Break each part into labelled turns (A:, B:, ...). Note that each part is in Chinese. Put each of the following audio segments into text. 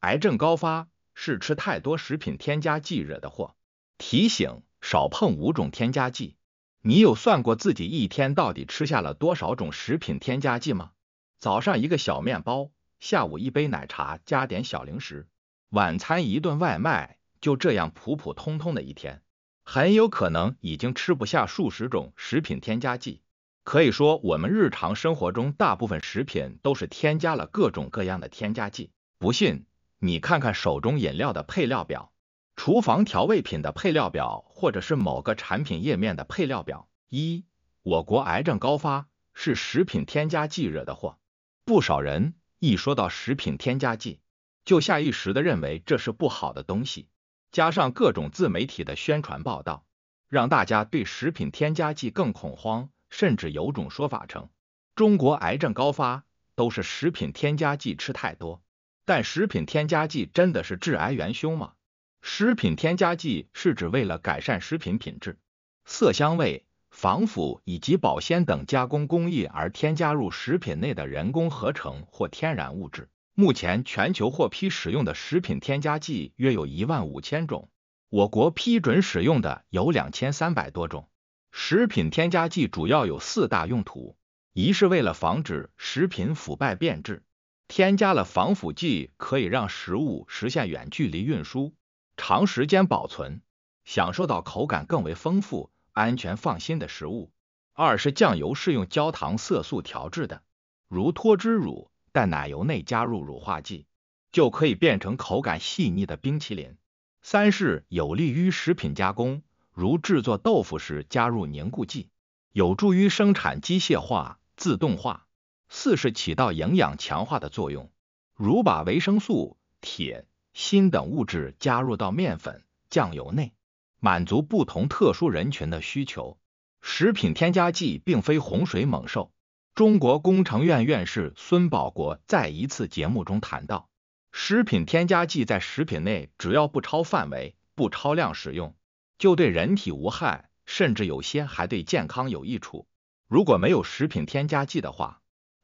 A: 癌症高发是吃太多食品添加剂惹的祸，提醒少碰五种添加剂。你有算过自己一天到底吃下了多少种食品添加剂吗？早上一个小面包，下午一杯奶茶加点小零食，晚餐一顿外卖，就这样普普通通的一天，很有可能已经吃不下数十种食品添加剂。可以说，我们日常生活中大部分食品都是添加了各种各样的添加剂。不信？你看看手中饮料的配料表、厨房调味品的配料表，或者是某个产品页面的配料表。一，我国癌症高发是食品添加剂惹的祸。不少人一说到食品添加剂，就下意识的认为这是不好的东西。加上各种自媒体的宣传报道，让大家对食品添加剂更恐慌，甚至有种说法称，中国癌症高发都是食品添加剂吃太多。但食品添加剂真的是致癌元凶吗？食品添加剂是指为了改善食品品质、色香味、防腐以及保鲜等加工工艺而添加入食品内的人工合成或天然物质。目前全球获批使用的食品添加剂约有一万五千种，我国批准使用的有两千三百多种。食品添加剂主要有四大用途：一是为了防止食品腐败变质。添加了防腐剂，可以让食物实现远距离运输、长时间保存，享受到口感更为丰富、安全放心的食物。二是酱油是用焦糖色素调制的，如脱脂乳，但奶油内加入乳化剂，就可以变成口感细腻的冰淇淋。三是有利于食品加工，如制作豆腐时加入凝固剂，有助于生产机械化、自动化。四是起到营养强化的作用，如把维生素、铁、锌等物质加入到面粉、酱油内，满足不同特殊人群的需求。食品添加剂并非洪水猛兽。中国工程院院士孙宝国在一次节目中谈到，食品添加剂在食品内只要不超范围、不超量使用，就对人体无害，甚至有些还对健康有益处。如果没有食品添加剂的话，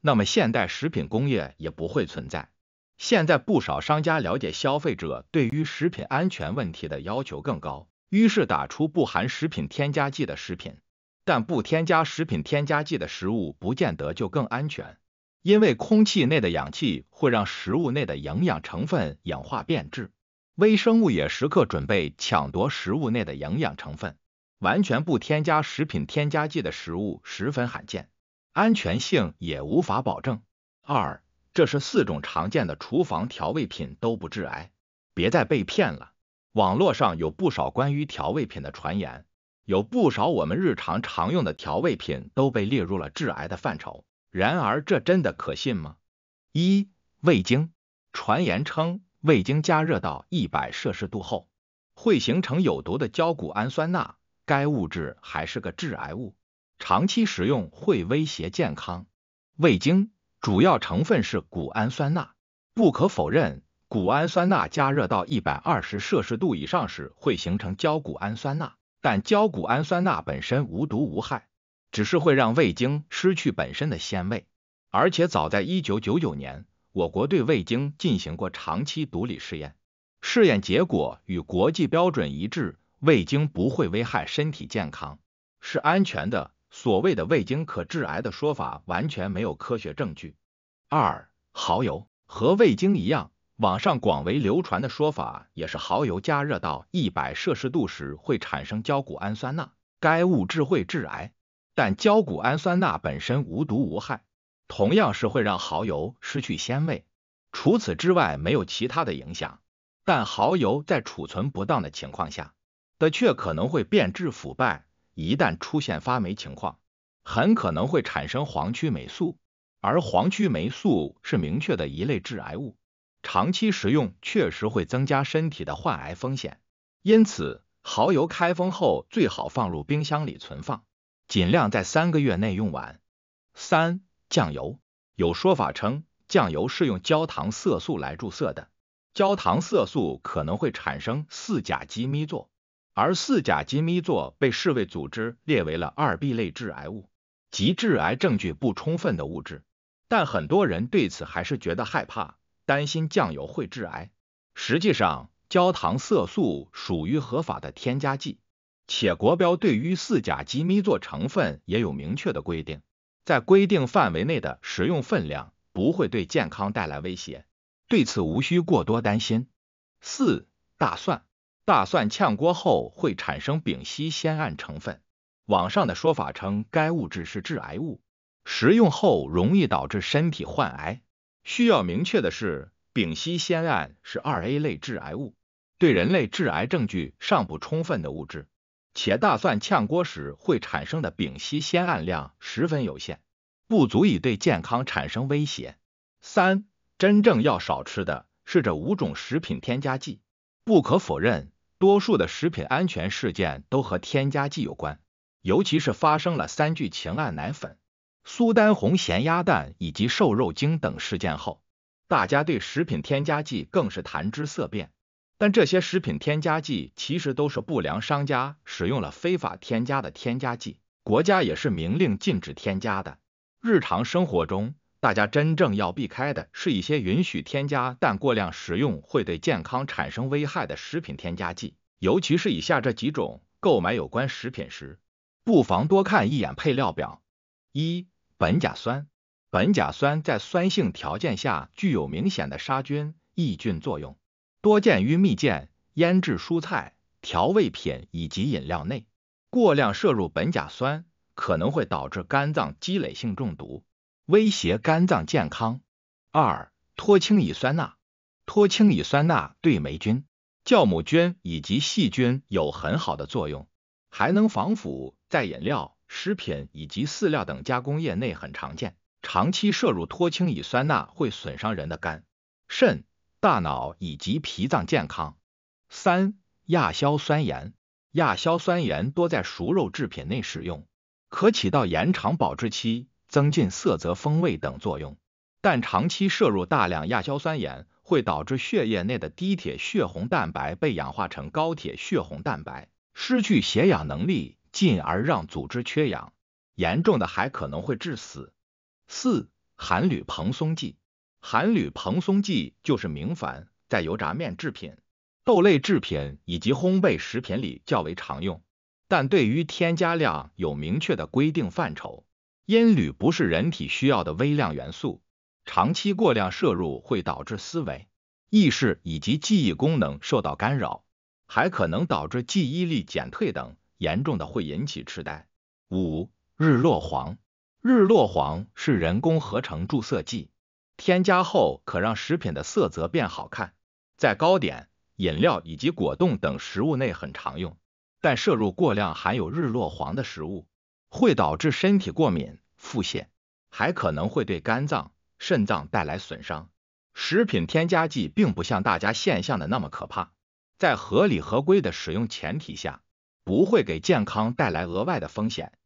A: 那么现代食品工业也不会存在。现在不少商家了解消费者对于食品安全问题的要求更高，于是打出不含食品添加剂的食品。但不添加食品添加剂的食物不见得就更安全，因为空气内的氧气会让食物内的营养成分氧化变质，微生物也时刻准备抢夺食物内的营养成分。完全不添加食品添加剂的食物十分罕见。安全性也无法保证。二，这是四种常见的厨房调味品都不致癌，别再被骗了。网络上有不少关于调味品的传言，有不少我们日常常用的调味品都被列入了致癌的范畴。然而，这真的可信吗？一，味精，传言称味精加热到一百摄氏度后会形成有毒的焦谷氨酸钠，该物质还是个致癌物。长期食用会威胁健康。味精主要成分是谷氨酸钠。不可否认，谷氨酸钠加热到一百二十摄氏度以上时会形成焦谷氨酸钠，但焦谷氨酸钠本身无毒无害，只是会让味精失去本身的鲜味。而且早在一九九九年，我国对味精进行过长期毒理试验，试验结果与国际标准一致，味精不会危害身体健康，是安全的。所谓的味精可致癌的说法完全没有科学证据。二，蚝油和味精一样，网上广为流传的说法也是蚝油加热到一百摄氏度时会产生焦谷氨酸钠，该物质会致癌。但焦谷氨酸钠本身无毒无害，同样是会让蚝油失去鲜味，除此之外没有其他的影响。但蚝油在储存不当的情况下，的确可能会变质腐败。一旦出现发霉情况，很可能会产生黄曲霉素，而黄曲霉素是明确的一类致癌物，长期食用确实会增加身体的患癌风险。因此，蚝油开封后最好放入冰箱里存放，尽量在三个月内用完。三、酱油，有说法称酱油是用焦糖色素来注色的，焦糖色素可能会产生四甲基咪唑。而四甲基咪唑被世卫组织列为了二 B 类致癌物，即致癌证据不充分的物质。但很多人对此还是觉得害怕，担心酱油会致癌。实际上，焦糖色素属于合法的添加剂，且国标对于四甲基咪唑成分也有明确的规定，在规定范围内的食用分量不会对健康带来威胁，对此无需过多担心。四、大蒜。大蒜炝锅后会产生丙烯酰胺成分，网上的说法称该物质是致癌物，食用后容易导致身体患癌。需要明确的是，丙烯酰胺是二 A 类致癌物，对人类致癌证据尚不充分的物质，且大蒜炝锅时会产生的丙烯酰胺量十分有限，不足以对健康产生威胁。三，真正要少吃的是这五种食品添加剂。不可否认。多数的食品安全事件都和添加剂有关，尤其是发生了三聚氰胺奶粉、苏丹红、咸鸭蛋以及瘦肉精等事件后，大家对食品添加剂更是谈之色变。但这些食品添加剂其实都是不良商家使用了非法添加的添加剂，国家也是明令禁止添加的。日常生活中，大家真正要避开的是一些允许添加但过量食用会对健康产生危害的食品添加剂，尤其是以下这几种。购买有关食品时，不妨多看一眼配料表。一、苯甲酸。苯甲酸在酸性条件下具有明显的杀菌、抑菌作用，多见于蜜饯、腌制蔬菜、调味品以及饮料内。过量摄入苯甲酸可能会导致肝脏积累性中毒。威胁肝脏健康。二、脱氢乙酸钠，脱氢乙酸钠对霉菌、酵母菌以及细菌有很好的作用，还能防腐，在饮料、食品以及饲料等加工业内很常见。长期摄入脱氢乙酸钠会损伤人的肝、肾、大脑以及脾脏健康。三、亚硝酸盐，亚硝酸盐多在熟肉制品内使用，可起到延长保质期。增进色泽、风味等作用，但长期摄入大量亚硝酸盐会导致血液内的低铁血红蛋白被氧化成高铁血红蛋白，失去血氧能力，进而让组织缺氧，严重的还可能会致死。四，含铝蓬松剂，含铝蓬松剂就是明矾，在油炸面制品、豆类制品以及烘焙食品里较为常用，但对于添加量有明确的规定范畴。烟铝不是人体需要的微量元素，长期过量摄入会导致思维、意识以及记忆功能受到干扰，还可能导致记忆力减退等，严重的会引起痴呆。五、日落黄，日落黄是人工合成注色剂，添加后可让食品的色泽变好看，在糕点、饮料以及果冻等食物内很常用，但摄入过量含有日落黄的食物。会导致身体过敏、腹泻，还可能会对肝脏、肾脏带来损伤。食品添加剂并不像大家想象的那么可怕，在合理合规的使用前提下，不会给健康带来额外的风险。